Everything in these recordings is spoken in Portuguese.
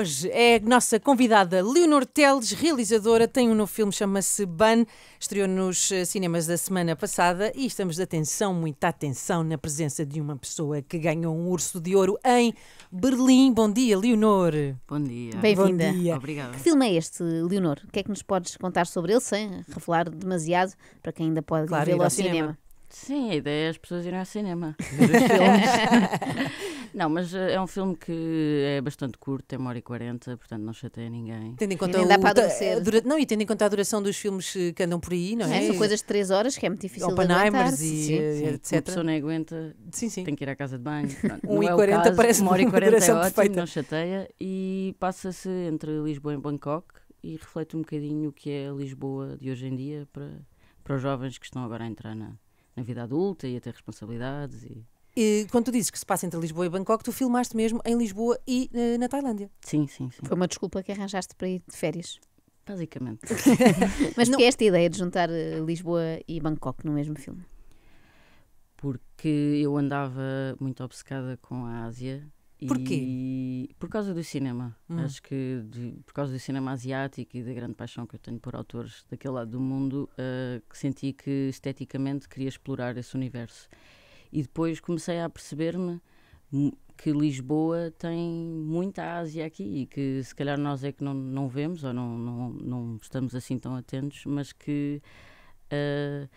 Hoje é a nossa convidada Leonor Teles, realizadora, tem um novo filme, chama-se Ban, estreou nos eh, cinemas da semana passada e estamos de atenção, muita atenção, na presença de uma pessoa que ganhou um urso de ouro em Berlim. Bom dia, Leonor. Bom dia. Bem-vinda. Obrigada. Que filme é este, Leonor? O que é que nos podes contar sobre ele sem revelar demasiado para quem ainda pode claro, vê-lo ao cinema? cinema. Sim, a ideia é as pessoas irem ao cinema. não, mas eh, é um filme que é bastante curto, tem é uma hora e quarenta, portanto não chateia ninguém. Tendo em conta e nem dá o, para adormecer. Eh, dura, não, e tendo em conta a duração dos filmes que andam por aí, não é? Sim, são coisas de três horas que é muito difícil Oppenheimers de e, sim, sim. etc. A pessoa não aguenta, sim, sim. tem que ir à casa de banho. 1 um e 40 é parece uma hora e 40 é ótimo, perfeita. não chateia. E passa-se entre Lisboa e Bangkok e reflete um bocadinho o que é Lisboa de hoje em dia para, para os jovens que estão agora a entrar na vida adulta e a ter responsabilidades. E... E quando tu dizes que se passa entre Lisboa e Bangkok, tu filmaste mesmo em Lisboa e uh, na Tailândia. Sim, sim, sim. Foi uma desculpa que arranjaste para ir de férias. Basicamente. Mas não é esta ideia de juntar eh, Lisboa e Bangkok no mesmo filme? Porque eu andava muito obcecada com a Ásia Porquê? E, por causa do cinema. Hum. Acho que de, por causa do cinema asiático e da grande paixão que eu tenho por autores daquele lado do mundo, uh, que senti que esteticamente queria explorar esse universo. E depois comecei a perceber-me que Lisboa tem muita Ásia aqui e que se calhar nós é que não, não vemos ou não, não, não estamos assim tão atentos, mas que. Uh,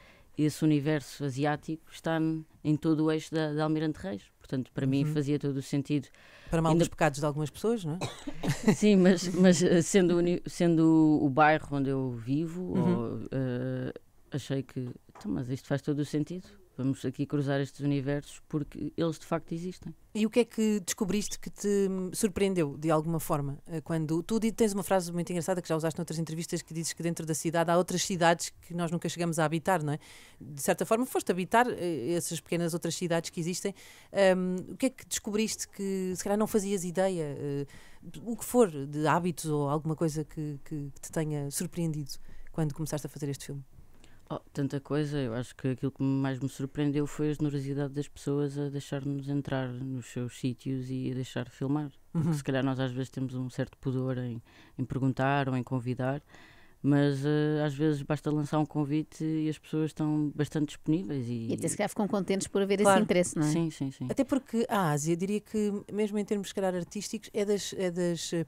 esse universo asiático está em todo o eixo da, da Almirante Reis. Portanto, para uhum. mim fazia todo o sentido. Para mal Ainda... dos pecados de algumas pessoas, não é? Sim, mas, mas eh, sendo, sendo o bairro onde eu vivo, uhum. ou, uh, achei que. Então, mas isto faz todo o sentido. Vamos aqui cruzar estes universos porque eles de facto existem. E o que é que descobriste que te surpreendeu de alguma forma? Eh, quando tu tens uma frase muito engraçada que já usaste noutras entrevistas que dizes que dentro da cidade há outras cidades que nós nunca chegamos a habitar, não é? De certa forma, foste habitar eh, essas pequenas outras cidades que existem. Um, o que é que descobriste que se calhar não fazias ideia? Uh, o que for de hábitos ou alguma coisa que, que, que te tenha surpreendido quando começaste a fazer este filme? Oh, tanta coisa, eu acho que aquilo que mais me surpreendeu foi a generosidade das pessoas a deixar-nos entrar nos seus sítios e a deixar filmar. Porque uhum. se calhar nós às vezes temos um certo pudor em, em perguntar ou em convidar, mas uh, às vezes basta lançar um convite e as pessoas estão bastante disponíveis. E, e até se calhar ficam contentes por haver claro. esse interesse, não é? Sim, sim, sim. Até porque a Ásia, diria que mesmo em termos, de calhar, artísticos, é das. É das eh,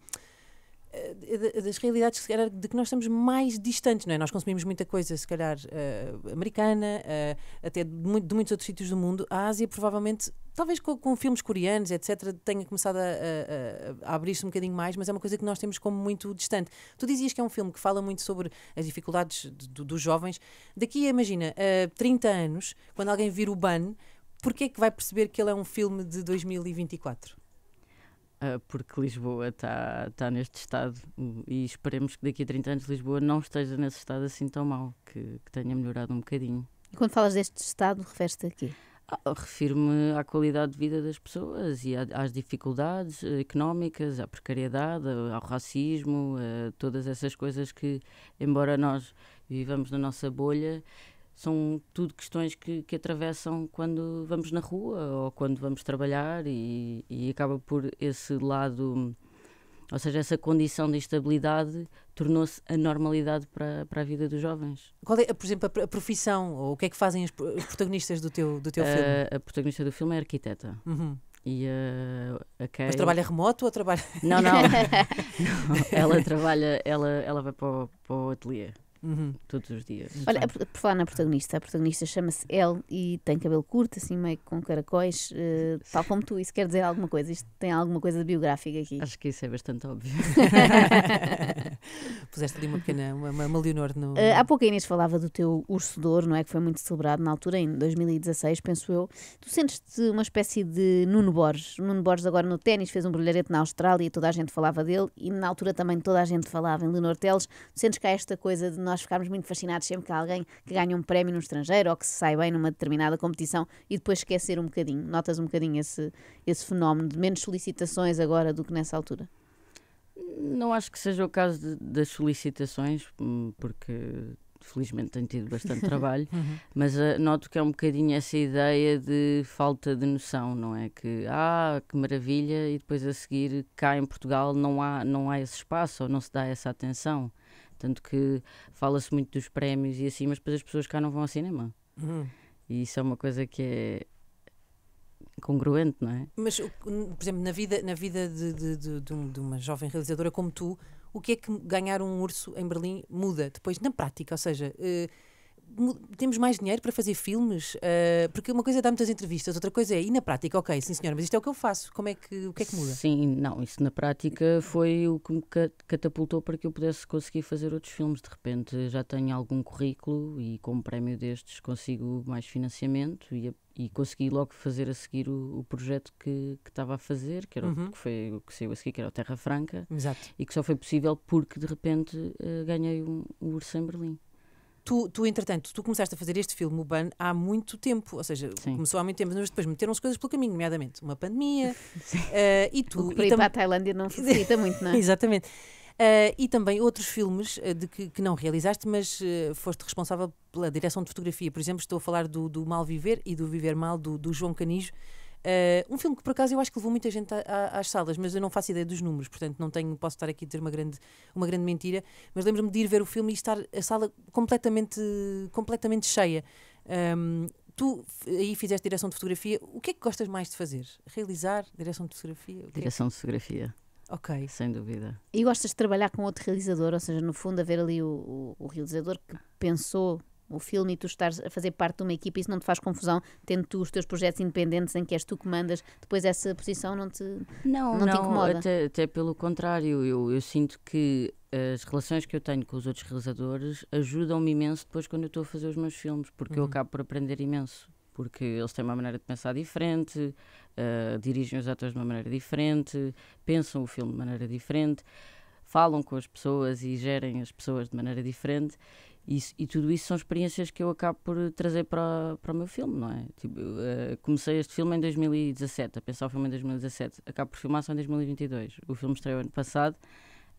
eh, das realidades se calhar, de que nós estamos mais distantes, não é? Nós consumimos muita coisa, se calhar, uh, americana, uh, até de, muito, de, muitos outros sítios do mundo. A Ásia, provavelmente, talvez com, com filmes coreanos, etc., tenha começado a, a, a abrir-se um bocadinho mais, mas é uma coisa que nós temos como muito distante. Tu dizias que é um filme que fala muito sobre as dificuldades dos jovens. Daqui, imagina, uh, 30 anos, quando alguém vir o Ban, porquê é que vai perceber que ele é um filme de 2024? Ah, porque Lisboa está tá neste estado e esperemos que daqui a 30 anos Lisboa não esteja nesse estado assim tão mal que, que tenha melhorado um bocadinho. E quando falas deste estado, refere te a Ah, Refiro-me à qualidade de vida das pessoas e às dificuldades eh, económicas, à precariedade, ao racismo, a eh, todas essas coisas que, embora nós vivamos na nossa bolha, são tudo questões que, que atravessam quando vamos na rua ou quando vamos trabalhar e, e acaba por esse lado, ou seja, essa condição de instabilidade tornou-se a normalidade para, para a vida dos jovens. Qual é, por exemplo, a profissão ou o que é que fazem os protagonistas do teu, do teu filme? A protagonista do filme é arquiteta. Uhum. E a, eh, a Kay... Mas trabalha remoto ou trabalha. Não, não. não ela trabalha, ela, ela vai para o, para o ateliê uhum. todos os dias. Olha, por falar na protagonista, a protagonista chama-se El e tem cabelo curto, assim meio com caracóis, uh, tal como tu. Isso quer dizer alguma coisa? Isto tem alguma coisa de biográfica aqui? Acho que isso é bastante óbvio. Puseste ali uma pequena, uma, uma Leonor no. Uh, há pouco a Inês falava do teu urso de não é? Que foi muito celebrado na altura, em 2016, penso eu. Tu sentes-te uma espécie de Nuno Borges. Nuno Borges, agora no ténis, fez um brilharete na Austrália e toda a gente falava dele e na altura também toda a gente falava em Leonor Teles. Tu sentes que há esta coisa de nós nós ficarmos muito fascinados sempre que há alguém que ganha um prémio no estrangeiro ou que se sai bem numa determinada competição e depois esquecer um bocadinho. Notas um bocadinho esse, esse fenómeno de menos solicitações agora do que nessa altura? Não acho que seja o caso de, das solicitações, hum, porque felizmente tenho tido bastante trabalho, uhum. mas uh, noto que é um bocadinho essa ideia de falta de noção, não é? Que, ah, que maravilha, e depois a seguir cá em Portugal não há, não há esse espaço ou não se dá essa atenção. Tanto que fala-se muito dos prémios e assim, mas depois as pessoas cá não vão ao cinema. Uhum. E isso é uma coisa que é congruente, não é? Mas, por exemplo, na vida, na vida de, de, de, de uma jovem realizadora como tu, o que é que ganhar um urso em Berlim muda depois na prática? Ou seja. Uh, temos mais dinheiro para fazer filmes? Uh, porque uma coisa é dar muitas entrevistas, outra coisa é, e na prática, ok, sim senhora, mas isto é o que eu faço, como é que, o que é que muda? Sim, não, isso na prática foi o que me catapultou para que eu pudesse conseguir fazer outros filmes. De repente já tenho algum currículo e com um prémio destes consigo mais financiamento e, e consegui logo fazer a seguir o, o projeto que, que estava a fazer, que era uhum. o que foi o que saiu a seguir, que era o Terra Franca, Exato. e que só foi possível porque de repente uh, ganhei um, um urso em Berlim. Tu, tu, entretanto, tu começaste a fazer este filme, o Ban, há muito tempo, ou seja, Sim. começou há muito tempo, mas depois meteram-se coisas pelo caminho, nomeadamente uma pandemia uh, e tu. O que e para a Tailândia não facilita muito, não é? Exatamente. Uh, e também outros filmes eh, de que, que não realizaste, mas uh, foste responsável pela direção de fotografia. Por exemplo, estou a falar do, do Mal Viver e do Viver Mal, do, do João Canijo, Uh, um filme que, por acaso, eu acho que levou muita gente a, a, às salas, mas eu não faço ideia dos números, portanto, não tenho, posso estar aqui a dizer uma grande, uma grande mentira. Mas lembro-me de ir ver o filme e estar a sala completamente, completamente cheia. Um, ehm, tu aí fizeste direção de fotografia. O que é que gostas mais de fazer? Realizar? Direção de fotografia? Direção é que... de fotografia. Ok. Sem dúvida. E gostas de trabalhar com outro realizador, ou seja, no fundo, haver ali o, o, o realizador que pensou o filme e tu estás a fazer parte de uma equipa, isso não te faz confusão, tendo tu os teus projetos independentes em que és tu que mandas, depois essa posição não te, não, não, não te incomoda? Até, até pelo contrário, eu, eu sinto que as relações que eu tenho com os outros realizadores ajudam-me imenso depois quando eu estou a fazer os meus filmes, porque uhum. eu acabo por aprender imenso. Porque eles têm uma maneira de pensar diferente, uh, dirigem os atores de uma maneira diferente, pensam o filme de maneira diferente, falam com as pessoas e gerem as pessoas de maneira diferente. Isso, e tudo isso são experiências que eu acabo por trazer para, para o meu filme, não é? Tipo, uh, comecei este filme em 2017, a pensar o filme em 2017, acabo por filmar só em 2022. O filme estreou ano passado.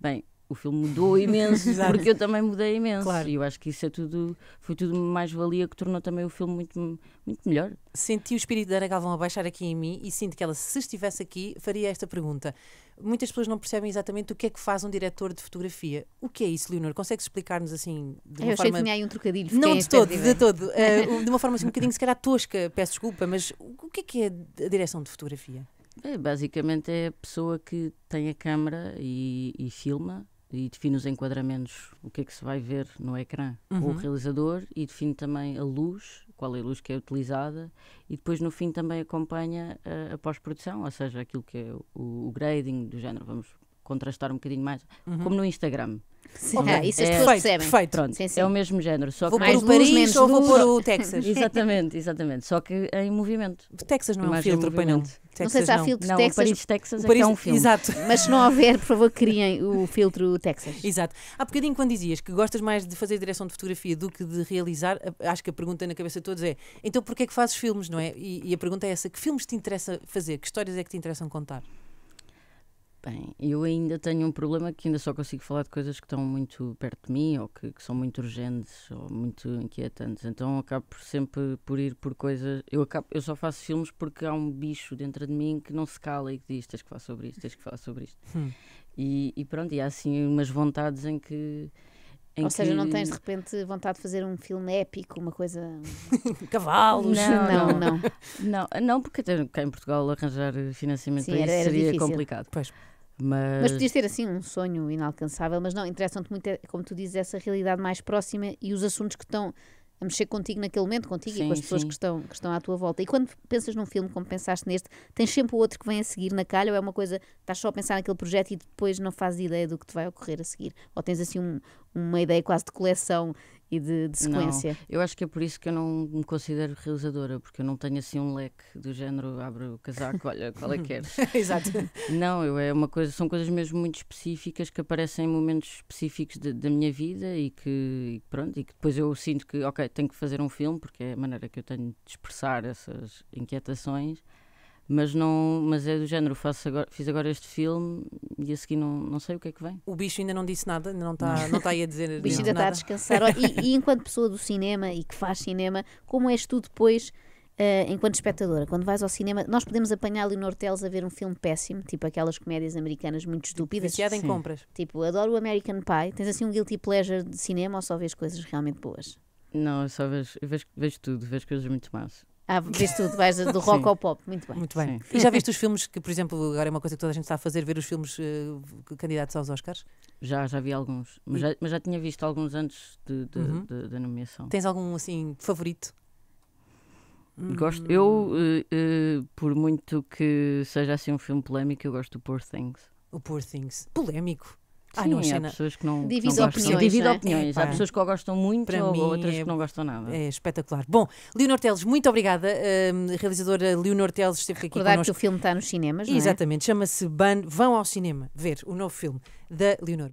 Bem, o filme mudou imenso, porque eu também mudei imenso. Claro. E eu acho que isso é tudo, foi tudo mais-valia que tornou também o filme muito, muito melhor. Senti o espírito da Ana Galvão a baixar aqui em mim e sinto que ela, se estivesse aqui, faria esta pergunta. Muitas pessoas não percebem exatamente o que é que faz um diretor de fotografia. O que é isso, Leonor? Consegue explicar-nos assim de uma eu forma. Eu achei que tinha aí um trocadilho. Não, de todo, de todo. Uh, de uma forma assim, um bocadinho, se calhar tosca, peço desculpa, mas o que é que é a direção de fotografia? É, basicamente é a pessoa que tem a câmera e, e filma e define os enquadramentos, o que é que se vai ver no ecrã uhum. o realizador e define também a luz, qual é a luz que é utilizada e depois no fim também acompanha a, eh, a pós-produção, ou seja, aquilo que é o, o, grading do género, vamos contrastar um bocadinho mais, uhum. como no Instagram. Sim. é, isso as é pessoas é, percebem. Perfeito. Pronto, sim, sim. É o mesmo género. Só vou mais pôr o Paris menos ou vou pôr o Texas. exatamente, exatamente. Só que em movimento. O Texas não é um filtro, não. Texas, não sei se há não. filtro não, Texas. Paris, Texas é Paris, é, é um filme. Exato. Mas se não houver, por favor, criem o filtro Texas. Exato. Há bocadinho, quando dizias que gostas mais de fazer direção de fotografia do que de realizar, acho que a pergunta na cabeça de todos é então porquê é que fazes filmes, não é? E, e a pergunta é essa: que filmes te interessa fazer? Que histórias é que te interessam contar? Bem, eu ainda tenho um problema que ainda só consigo falar de coisas que estão muito perto de mim ou que, que são muito urgentes ou muito inquietantes. Então acabo sempre por ir por coisas. Eu, acabo, eu só faço filmes porque há um bicho dentro de mim que não se cala e que diz: tens que falar sobre isto, tens que falar sobre isto. Hum. E, e, pronto, e há assim umas vontades em que. Em Ou que... seja, não tens de repente vontade de fazer um filme épico, uma coisa. Cavalos! Não, não, não. Não, não porque até cá em Portugal arranjar financiamento Sim, para era, isso seria complicado. Pois. Mas... mas podias ter assim um sonho inalcançável, mas não, interessam-te muito, é, como tu dizes, essa realidade mais próxima e os assuntos que estão a mexer contigo naquele momento, contigo sim, e com as pessoas que estão, que estão à tua volta. E quando pensas num filme, como pensaste neste, tens sempre o outro que vem a seguir na calha, ou é uma coisa, estás só a pensar naquele projeto e depois não fazes ideia do que te vai ocorrer a seguir? Ou tens assim um, uma ideia quase de coleção e de, de sequência. Não, eu acho que é por isso que eu não me considero realizadora, porque eu não tenho assim um leque do género abre o casaco, olha, qual é que queres. Exato. Não, eu é uma coisa, são coisas mesmo muito específicas que aparecem em momentos específicos de, da minha vida e que e pronto, e que depois eu sinto que ok, tenho que fazer um filme porque é a maneira que eu tenho de expressar essas inquietações mas não mas é do género faço agora, fiz agora este filme e a seguir não, não sei o que é que vem o bicho ainda não disse nada não está não está aí a dizer o bicho ainda está a descansar e, e, enquanto pessoa do cinema e que faz cinema como és tu depois uh, enquanto espectadora quando vais ao cinema nós podemos apanhar Leonor Teles a ver um filme péssimo tipo aquelas comédias americanas muito tipo, estúpidas viciada em Sim. compras tipo adoro o American Pie tens assim um guilty pleasure de cinema ou só vês coisas realmente boas não, eu só vejo, vejo, vejo tudo, vejo coisas muito más. Ah, viste tudo, vais do rock Sim. ao pop, muito bem. Muito bem. Sim. E já viste os filmes que, por exemplo, agora é uma coisa que toda a gente está a fazer, ver os filmes uh, candidatos aos Oscars? Já, já vi alguns, mas, já, mas já tinha visto alguns antes uhum. da uhum. nomeação. Tens algum, assim, favorito? Hum. Gosto, eu, uh, uh, por muito que seja assim um filme polémico, eu gosto do Poor Things. O Poor Things. Polémico. Ah, Sim, é não há pessoas que não, que não opiniões, gostam. Divido é? opiniões. há pessoas que gostam muito Para ou mim outras é, que não gostam nada. É espetacular. Bom, Leonor Teles, muito obrigada. A hum, realizadora Leonor Teles esteve aqui Recordar que o filme está nos cinemas, é? Exatamente. Chama-se Ban. Vão ao cinema ver o novo filme da Leonor.